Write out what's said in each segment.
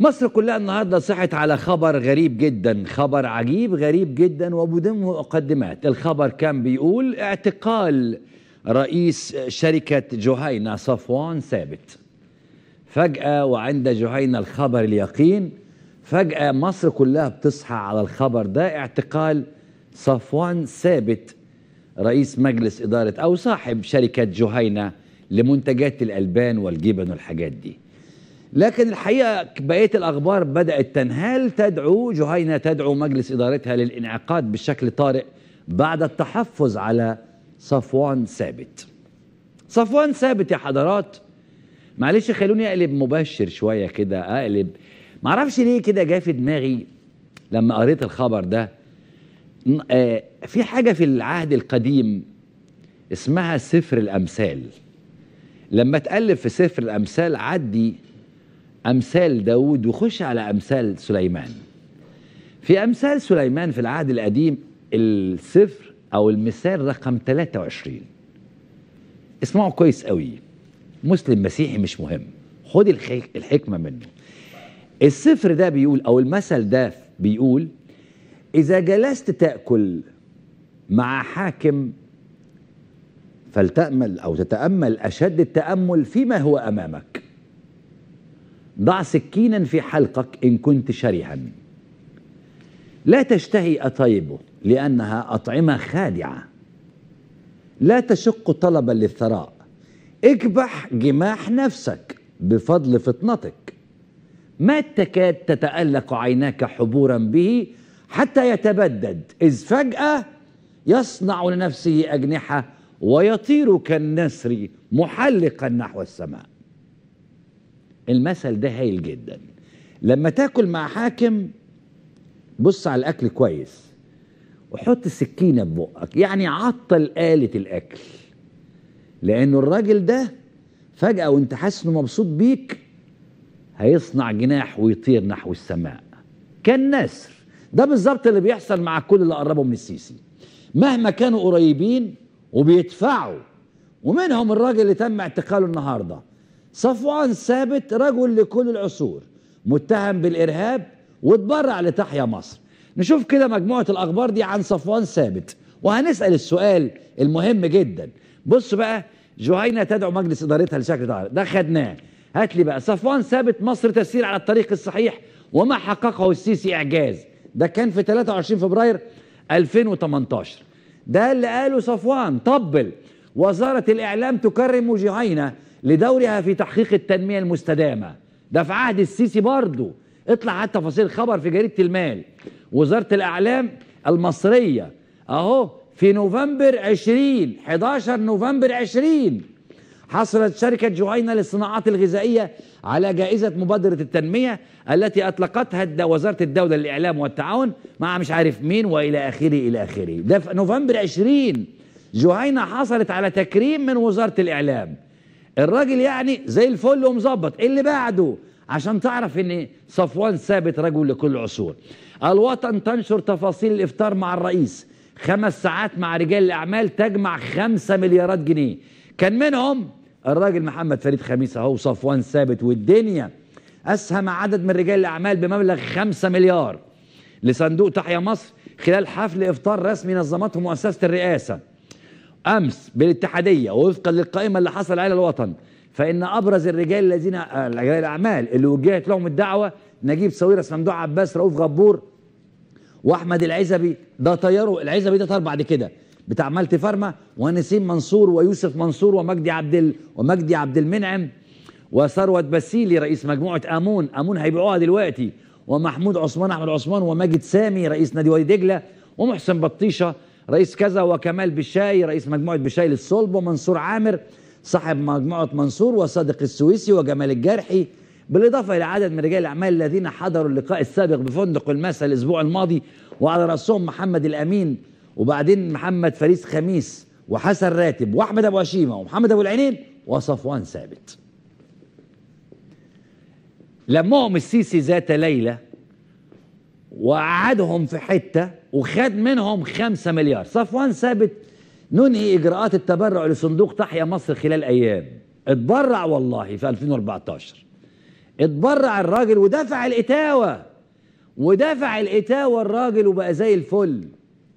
مصر كلها النهارده صحت على خبر غريب جدا خبر عجيب غريب جدا وبدون مقدمات الخبر كان بيقول اعتقال رئيس شركة جهينة صفوان ثابت فجأة وعند جهينة الخبر اليقين فجأة مصر كلها بتصحى على الخبر ده اعتقال صفوان ثابت رئيس مجلس إدارة أو صاحب شركة جهينة لمنتجات الألبان والجبن والحاجات دي لكن الحقيقة بقية الأخبار بدأت تنهال تدعو جهينة تدعو مجلس إدارتها للانعقاد بشكل طارئ بعد التحفظ على صفوان ثابت صفوان ثابت يا حضرات معلش خلوني أقلب مبشر شوية كده أقلب معرفش ليه كده جه في دماغي لما قريت الخبر ده آه، في حاجة في العهد القديم اسمها سفر الأمثال لما تألف في سفر الأمثال عدي أمثال داود وخش على أمثال سليمان في أمثال سليمان في العهد القديم السفر أو المثال رقم 23 اسمعوا كويس قوي مسلم مسيحي مش مهم خد الحكمة منه السفر ده بيقول أو المثل ده بيقول إذا جلست تأكل مع حاكم فلتأمل أو تتأمل أشد التأمل فيما هو أمامك ضع سكينا في حلقك إن كنت شرهًا لا تشتهي أطيبه لأنها أطعمة خادعة لا تشق طلبا للثراء اكبح جماح نفسك بفضل فطنتك ما تكاد تتألق عيناك حبورا به حتى يتبدد إذ فجأة يصنع لنفسه أجنحة ويطير كالنسر محلقا نحو السماء المثل ده هايل جدا لما تاكل مع حاكم بص على الاكل كويس وحط السكينه في بقك يعني عطل آلة الاكل لانه الراجل ده فجأة وانت حاسس انه مبسوط بيك هيصنع جناح ويطير نحو السماء كالنسر ده بالظبط اللي بيحصل مع كل اللي قربوا من السيسي مهما كانوا قريبين وبيدفعوا ومنهم الراجل اللي تم اعتقاله النهارده صفوان ثابت رجل لكل العصور متهم بالإرهاب واتبرع لتحيا مصر نشوف كده مجموعة الأخبار دي عن صفوان ثابت وهنسأل السؤال المهم جدا بص بقى جهينة تدعو مجلس إدارتها لشكل ده خدناه هات لي بقى صفوان ثابت مصر تسير على الطريق الصحيح وما حققه السيسي إعجاز ده كان في 23 فبراير 2018 ده اللي قاله صفوان طبل وزارة الإعلام تكرم جهينة لدورها في تحقيق التنمية المستدامة ده في عهد السيسي برضه اطلع على تفاصيل خبر في جريدة المال وزارة الأعلام المصرية أهو في نوفمبر 20 11 نوفمبر 20 حصلت شركة جهينة للصناعات الغذائية على جائزة مبادرة التنمية التي أطلقتها وزارة الدولة للإعلام والتعاون مع مش عارف مين وإلى آخره إلى آخره ده في نوفمبر 20 جهينة حصلت على تكريم من وزارة الإعلام الراجل يعني زي الفل ومظبط اللي بعده عشان تعرف ان صفوان ثابت رجل لكل عصور الوطن تنشر تفاصيل الافطار مع الرئيس خمس ساعات مع رجال الاعمال تجمع خمسة مليارات جنيه كان منهم الراجل محمد فريد خميس اهو صفوان ثابت والدنيا اسهم عدد من رجال الاعمال بمبلغ 5 مليار لصندوق تحيا مصر خلال حفل افطار رسمي نظمته مؤسسه الرئاسه امس بالاتحاديه ووفقا للقائمه اللي حصل عليها الوطن فان ابرز الرجال الذين رجال الاعمال اللي وجهت لهم الدعوه نجيب ساويرس صندوق عباس رؤوف غبور واحمد العزبي ده طياره العزبي ده طار بعد كده بتاع مالتي فارما ونسيم منصور ويوسف منصور ومجدي عبد ومجدي عبد المنعم وثروت بسيلي رئيس مجموعه امون امون هيبيعوها دلوقتي ومحمود عثمان احمد عثمان وماجد سامي رئيس نادي وادي دجله ومحسن بطيشه رئيس كذا وكمال بشاي رئيس مجموعة بشاي للصلب ومنصور عامر صاحب مجموعة منصور وصادق السويسي وجمال الجرحي بالإضافة إلى عدد من رجال الأعمال الذين حضروا اللقاء السابق بفندق المسا الأسبوع الماضي وعلى رأسهم محمد الأمين وبعدين محمد فريس خميس وحسن راتب وأحمد أبو هشيمة ومحمد أبو العينين وصفوان ثابت لمهم السيسي ذات ليلة وقعدهم في حتة وخد منهم خمسة مليار صفوان ثابت ننهي إجراءات التبرع لصندوق تحيا مصر خلال أيام اتبرع والله في 2014 اتبرع الراجل ودفع الإتاوة ودفع الإتاوة الراجل وبقى زي الفل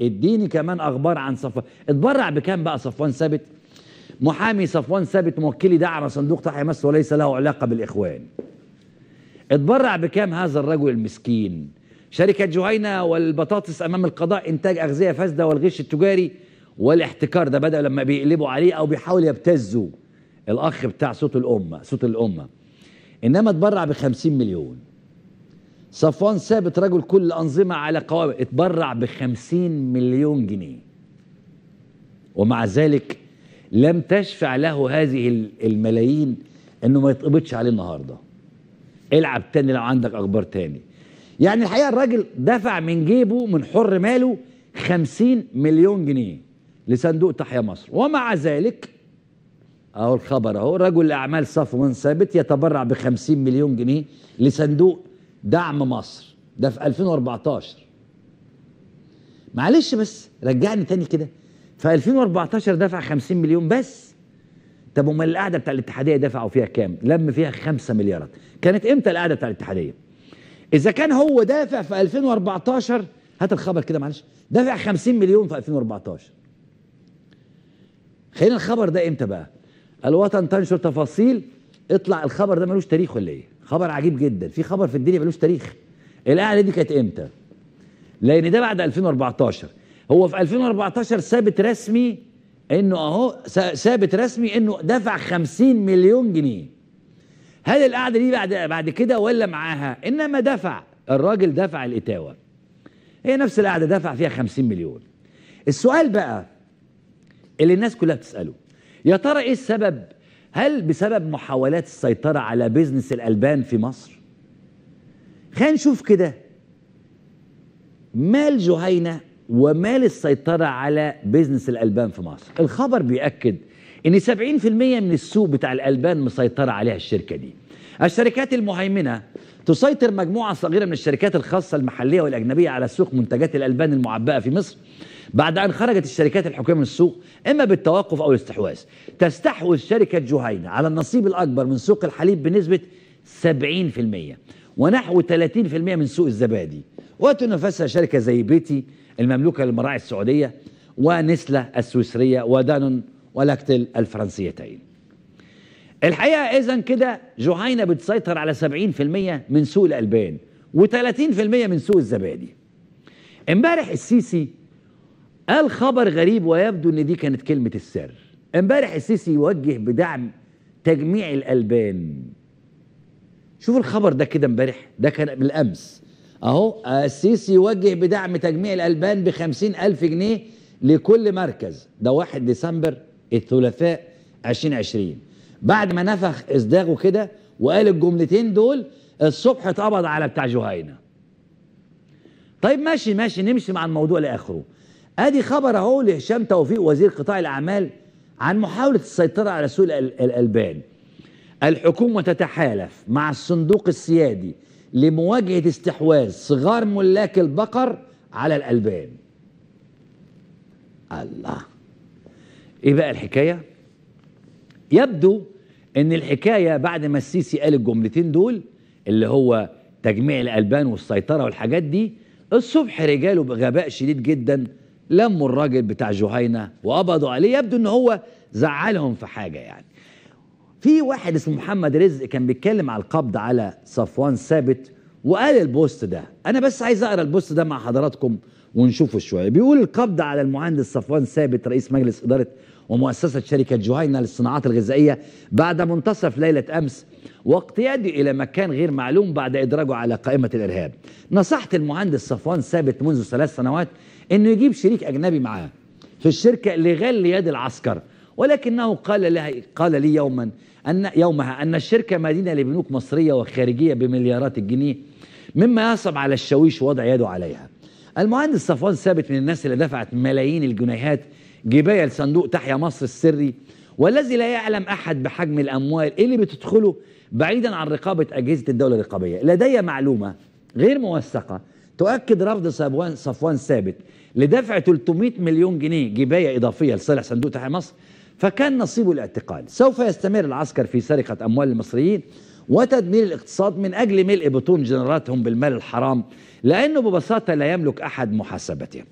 اديني كمان أخبار عن صفوان اتبرع بكام بقى صفوان ثابت محامي صفوان ثابت موكلي دعم صندوق تحيا مصر وليس له علاقة بالإخوان اتبرع بكام هذا الرجل المسكين شركة جهينة والبطاطس أمام القضاء إنتاج أغذية فاسدة والغش التجاري والاحتكار ده بدأوا لما بيقلبوا عليه أو بيحاولوا يبتزوا الأخ بتاع صوت الأمة صوت الأمة إنما اتبرع ب 50 مليون صفوان ثابت رجل كل الأنظمة على قوام اتبرع ب 50 مليون جنيه ومع ذلك لم تشفع له هذه الملايين انه ما يتقبضش عليه النهارده العب تاني لو عندك اخبار تاني يعني الحقيقه الراجل دفع من جيبه من حر ماله 50 مليون جنيه لصندوق تحيا مصر ومع ذلك اهو الخبر اهو رجل اعمال صفوان ثابت يتبرع ب 50 مليون جنيه لصندوق دعم مصر ده في 2014 معلش بس رجعني تاني كده في 2014 دفع 50 مليون بس طب امال القعده بتاع الاتحاديه دفعوا فيها كام؟ لم فيها 5 مليارات كانت امتى القعده بتاع الاتحاديه؟ اذا كان هو دافع في 2014 هات الخبر كده معلش دافع 50 مليون في 2014 خلينا الخبر ده امتى بقى الوطن تنشر تفاصيل اطلع الخبر ده ملوش تاريخ ولا ايه خبر عجيب جدا في خبر في الدنيا ملوش تاريخ القعده دي كانت امتى لان ده بعد 2014 هو في 2014 ثابت رسمي انه اهو ثابت رسمي انه دفع 50 مليون جنيه هل القعده دي بعد بعد كده ولا معاها انما دفع الراجل دفع الاتاوه هي نفس القعده دفع فيها 50 مليون السؤال بقى اللي الناس كلها بتساله يا ترى ايه السبب هل بسبب محاولات السيطره على بيزنس الالبان في مصر خلينا نشوف كده مال جهينه ومال السيطره على بيزنس الالبان في مصر الخبر بياكد ان 70% من السوق بتاع الالبان مسيطره عليها الشركه دي الشركات المهيمنه تسيطر مجموعه صغيره من الشركات الخاصه المحليه والاجنبيه على سوق منتجات الالبان المعبأه في مصر بعد ان خرجت الشركات الحكوميه من السوق اما بالتوقف او الاستحواذ تستحوذ شركه جهينه على النصيب الاكبر من سوق الحليب بنسبه 70% ونحو 30% من سوق الزبادي وتنافسها شركه زي بيتي المملوكه للمراعي السعوديه ونسله السويسريه ودانون ولكتل الفرنسيتين الحقيقة إذا كده جهينة بتسيطر على 70% من سوق الألبان و30% من سوق الزبادي امبارح السيسي قال خبر غريب ويبدو ان دي كانت كلمة السر امبارح السيسي يوجه بدعم تجميع الألبان شوف الخبر ده كده امبارح ده كان بالأمس اهو السيسي يوجه بدعم تجميع الألبان بخمسين ألف جنيه لكل مركز ده 1 ديسمبر الثلاثاء 2020 بعد ما نفخ اصداغه كده وقال الجملتين دول الصبح اتقبض على بتاع جهينه طيب ماشي ماشي نمشي مع الموضوع لاخره ادي خبر اهو لهشام توفيق وزير قطاع الاعمال عن محاوله السيطره على سوق الالبان الحكومه تتحالف مع الصندوق السيادي لمواجهه استحواذ صغار ملاك البقر على الالبان الله ايه بقى الحكايه يبدو ان الحكايه بعد ما السيسي قال الجملتين دول اللي هو تجميع الالبان والسيطره والحاجات دي الصبح رجاله بغباء شديد جدا لموا الراجل بتاع جهينه وقبضوا عليه يبدو ان هو زعلهم في حاجه يعني في واحد اسمه محمد رزق كان بيتكلم على القبض على صفوان ثابت وقال البوست ده انا بس عايز اقرا البوست ده مع حضراتكم ونشوفه شويه بيقول القبض على المهندس صفوان ثابت رئيس مجلس اداره ومؤسسه شركه جهينه للصناعات الغذائيه بعد منتصف ليله امس واقتياده الى مكان غير معلوم بعد ادراجه على قائمه الارهاب. نصحت المهندس صفوان ثابت منذ ثلاث سنوات انه يجيب شريك اجنبي معاه في الشركه لغل يد العسكر ولكنه قال لها قال لي يوما ان يومها ان الشركه مدينه لبنوك مصريه وخارجيه بمليارات الجنيه مما يصعب على الشاويش وضع يده عليها. المهندس صفوان ثابت من الناس اللي دفعت ملايين الجنيهات جبايه لصندوق تحيا مصر السري والذي لا يعلم احد بحجم الاموال اللي بتدخله بعيدا عن رقابه اجهزه الدوله الرقابيه لدي معلومه غير موثقه تؤكد رفض صفوان صفوان ثابت لدفع 300 مليون جنيه جبايه اضافيه لصالح صندوق تحيا مصر فكان نصيبه الاعتقال سوف يستمر العسكر في سرقه اموال المصريين وتدمير الاقتصاد من أجل ملء بطون جنراتهم بالمال الحرام لأنه ببساطة لا يملك أحد محاسبته